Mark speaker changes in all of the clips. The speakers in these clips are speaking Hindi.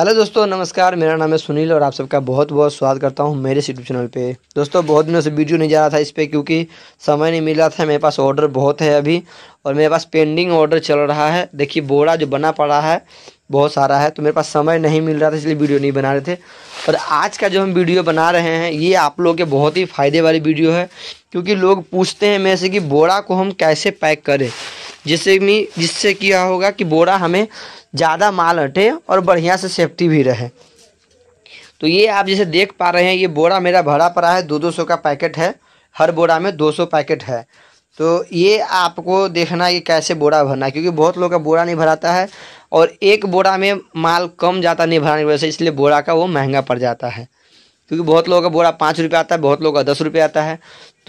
Speaker 1: हेलो दोस्तों नमस्कार मेरा नाम है सुनील और आप सबका बहुत बहुत स्वागत करता हूं मेरे यूट्यूब चैनल पे दोस्तों बहुत दिनों से वीडियो नहीं जा रहा था इस पर क्योंकि समय नहीं मिल रहा था मेरे पास ऑर्डर बहुत है अभी और मेरे पास पेंडिंग ऑर्डर चल रहा है देखिए बोरा जो बना पड़ा है बहुत सारा है तो मेरे पास समय नहीं मिल रहा था इसलिए वीडियो नहीं बना रहे थे और आज का जो हम वीडियो बना रहे हैं ये आप लोगों के बहुत ही फ़ायदे वाली वीडियो है क्योंकि लोग पूछते हैं मेरे से कि बोरा को हम कैसे पैक करें जिससे में जिससे क्या होगा कि बोरा हमें ज़्यादा माल हटे और बढ़िया से सेफ्टी भी रहे तो ये आप जैसे देख पा रहे हैं ये बोरा मेरा भरा पड़ा है दो दो सौ का पैकेट है हर बोरा में दो सौ पैकेट है तो ये आपको देखना है कि कैसे बोरा भरना क्योंकि बहुत लोग का बोरा नहीं भराता है और एक बोरा में माल कम जाता नहीं भराने की वजह से इसलिए बोरा का वो महंगा पड़ जाता है क्योंकि बहुत लोगों का बोरा पाँच रुपये आता है बहुत लोगों का दस रुपये आता है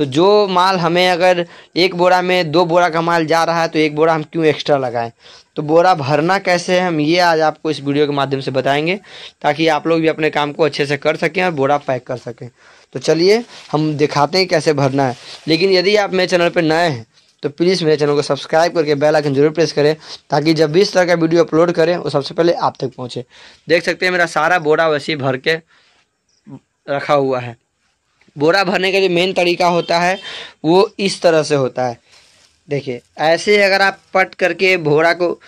Speaker 1: तो जो माल हमें अगर एक बोरा में दो बोरा का माल जा रहा है तो एक बोरा हम क्यों एक्स्ट्रा लगाएं तो बोरा भरना कैसे है हम ये आज आपको इस वीडियो के माध्यम से बताएंगे ताकि आप लोग भी अपने काम को अच्छे से कर सकें और बोरा पैक कर सकें तो चलिए हम दिखाते हैं कैसे भरना है लेकिन यदि आप मेरे चैनल पर नए हैं तो प्लीज़ मेरे चैनल को सब्सक्राइब करके बेल आइकन जरूर प्रेस करें ताकि जब भी इस तरह का वीडियो अपलोड करें वो सबसे पहले आप तक पहुँचे देख सकते हैं मेरा सारा बोरा वैसे ही भर के रखा हुआ है बोरा भरने का जो मेन तरीका होता है वो इस तरह से होता है देखिए ऐसे अगर आप पट करके बोरा को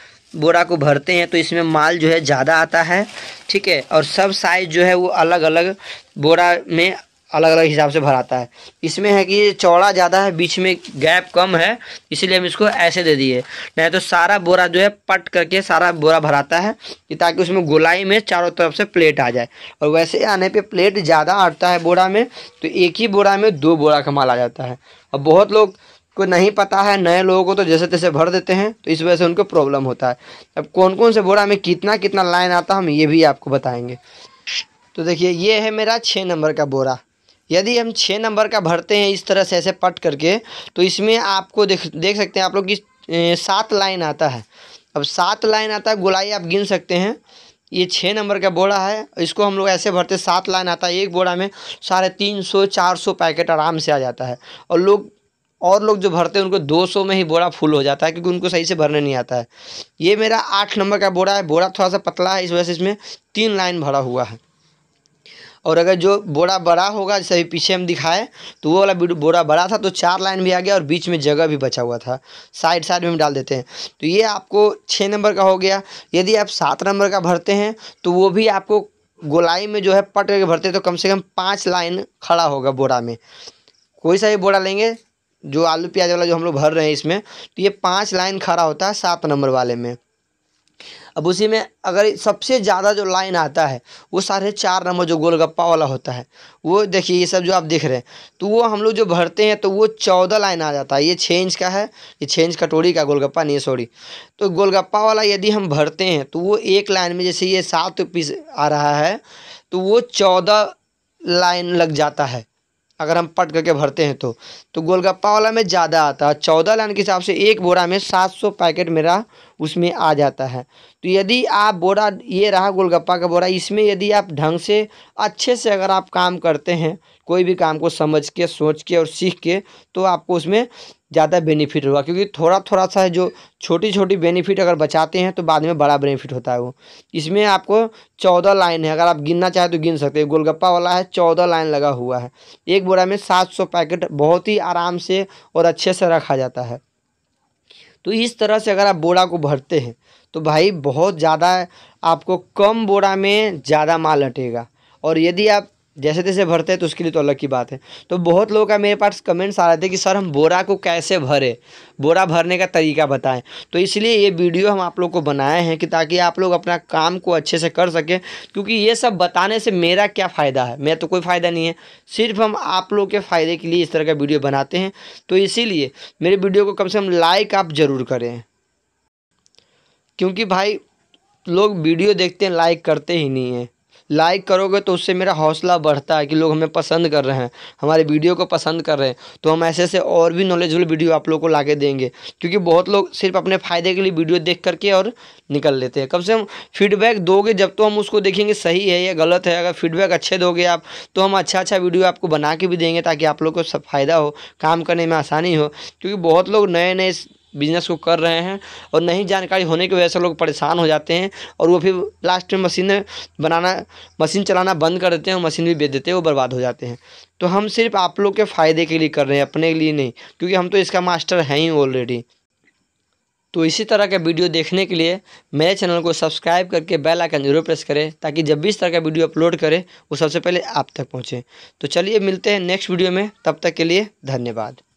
Speaker 1: बोरा को भरते हैं तो इसमें माल जो है ज़्यादा आता है ठीक है और सब साइज जो है वो अलग अलग बोरा में अलग अलग हिसाब से भराता है इसमें है कि चौड़ा ज़्यादा है बीच में गैप कम है इसीलिए हम इसको ऐसे दे दिए नहीं तो सारा बोरा जो है पट करके सारा बोरा भराता है कि ताकि उसमें गोलाई में चारों तरफ से प्लेट आ जाए और वैसे आने पे प्लेट ज़्यादा आटता है बोरा में तो एक ही बोरा में दो बोरा का माल आ जाता है और बहुत लोग को नहीं पता है नए लोगों को तो जैसे तैसे भर देते हैं तो इस वजह से उनको प्रॉब्लम होता है अब कौन कौन से बोरा में कितना कितना लाइन आता है हम ये भी आपको बताएँगे तो देखिए ये है मेरा छः नंबर का बोरा यदि हम छः नंबर का भरते हैं इस तरह से ऐसे पट करके तो इसमें आपको देख देख सकते हैं आप लोग कि सात लाइन आता है अब सात लाइन आता है गोलाई आप गिन सकते हैं ये छः नंबर का बोरा है इसको हम लोग ऐसे भरते सात लाइन आता है एक बोरा में साढ़े तीन सौ चार सौ पैकेट आराम से आ जाता है और लोग और लोग जो भरते हैं उनको दो सौ में ही बोरा फुल हो जाता है क्योंकि उनको सही से भरने नहीं आता है ये मेरा आठ नंबर का बोरा है बोरा थोड़ा सा पतला है इस वजह से इसमें तीन लाइन भरा हुआ है और अगर जो बोरा बड़ा होगा जैसे अभी पीछे हम दिखाए तो वो वाला बोरा बड़ा था तो चार लाइन भी आ गया और बीच में जगह भी बचा हुआ था साइड साइड में हम डाल देते हैं तो ये आपको छः नंबर का हो गया यदि आप सात नंबर का भरते हैं तो वो भी आपको गोलाई में जो है पट करके भरते हैं तो कम से कम पाँच लाइन खड़ा होगा बोरा में कोई सा भी बोरा लेंगे जो आलू प्याज वाला जो हम लोग भर रहे हैं इसमें तो ये पाँच लाइन खड़ा होता है सात नंबर वाले में अब उसी में अगर सबसे ज़्यादा जो लाइन आता है वो साढ़े चार नंबर जो गोलगप्पा वाला होता है वो देखिए ये सब जो आप देख रहे हैं तो वो हम लोग जो भरते हैं तो वो चौदह लाइन आ जाता है ये छः इंच का है ये छः इंच कटोरी का, गोलगप्पा नहीं सॉरी तो गोलगप्पा वाला यदि हम भरते हैं तो वो एक लाइन में जैसे ये सात पीस आ रहा है तो वो चौदह लाइन लग जाता है अगर हम पट करके भरते हैं तो तो गोलगप्पा वाला में ज़्यादा आता है चौदह लाइन के हिसाब से एक बोरा में सात सौ पैकेट मेरा उसमें आ जाता है तो यदि आप बोरा ये रहा गोलगप्पा का बोरा इसमें यदि आप ढंग से अच्छे से अगर आप काम करते हैं कोई भी काम को समझ के सोच के और सीख के तो आपको उसमें ज़्यादा बेनिफिट होगा क्योंकि थोड़ा थोड़ा सा जो छोटी छोटी बेनिफिट अगर बचाते हैं तो बाद में बड़ा बेनिफिट होता है वो इसमें आपको चौदह लाइन है अगर आप गिनना चाहें तो गिन सकते हैं गोलगप्पा वाला है चौदह लाइन लगा हुआ है एक बोरा में सात सौ पैकेट बहुत ही आराम से और अच्छे से रखा जाता है तो इस तरह से अगर आप बोरा को भरते हैं तो भाई बहुत ज़्यादा आपको कम बोरा में ज़्यादा माल हटेगा और यदि आप जैसे तैसे भरते हैं तो उसके लिए तो अलग की बात है तो बहुत लोगों का मेरे पास कमेंट्स आ रहे थे कि सर हम बोरा को कैसे भरें बोरा भरने का तरीका बताएं तो इसलिए ये वीडियो हम आप लोग को बनाए हैं कि ताकि आप लोग अपना काम को अच्छे से कर सकें क्योंकि ये सब बताने से मेरा क्या फ़ायदा है मेरा तो कोई फ़ायदा नहीं है सिर्फ हम आप लोग के फ़ायदे के लिए इस तरह का वीडियो बनाते हैं तो इसीलिए मेरे वीडियो को कम से कम लाइक आप ज़रूर करें क्योंकि भाई लोग वीडियो देखते हैं लाइक करते ही नहीं हैं लाइक करोगे तो उससे मेरा हौसला बढ़ता है कि लोग हमें पसंद कर रहे हैं हमारे वीडियो को पसंद कर रहे हैं तो हम ऐसे ऐसे और भी नॉलेजफुल वीडियो आप लोग को ला देंगे क्योंकि बहुत लोग सिर्फ अपने फ़ायदे के लिए वीडियो देख करके और निकल लेते हैं कम से कम फीडबैक दोगे जब तो हम उसको देखेंगे सही है या गलत है अगर फीडबैक अच्छे दोगे आप तो हम अच्छा अच्छा वीडियो आपको बना के भी देंगे ताकि आप लोग को सब फ़ायदा हो काम करने में आसानी हो क्योंकि बहुत लोग नए नए बिजनेस को कर रहे हैं और नहीं जानकारी होने की वजह से लोग परेशान हो जाते हैं और वो फिर लास्ट में मशीन बनाना मशीन चलाना बंद कर देते हैं और मशीन भी बेच देते हैं वो बर्बाद हो जाते हैं तो हम सिर्फ आप लोग के फ़ायदे के लिए कर रहे हैं अपने लिए नहीं क्योंकि हम तो इसका मास्टर हैं ही ऑलरेडी तो इसी तरह का वीडियो देखने के लिए मेरे चैनल को सब्सक्राइब करके बेल आइकन जरूर प्रेस करें ताकि जब भी इस तरह का वीडियो अपलोड करें वो सबसे पहले आप तक पहुंचे तो चलिए मिलते हैं नेक्स्ट वीडियो में तब तक के लिए धन्यवाद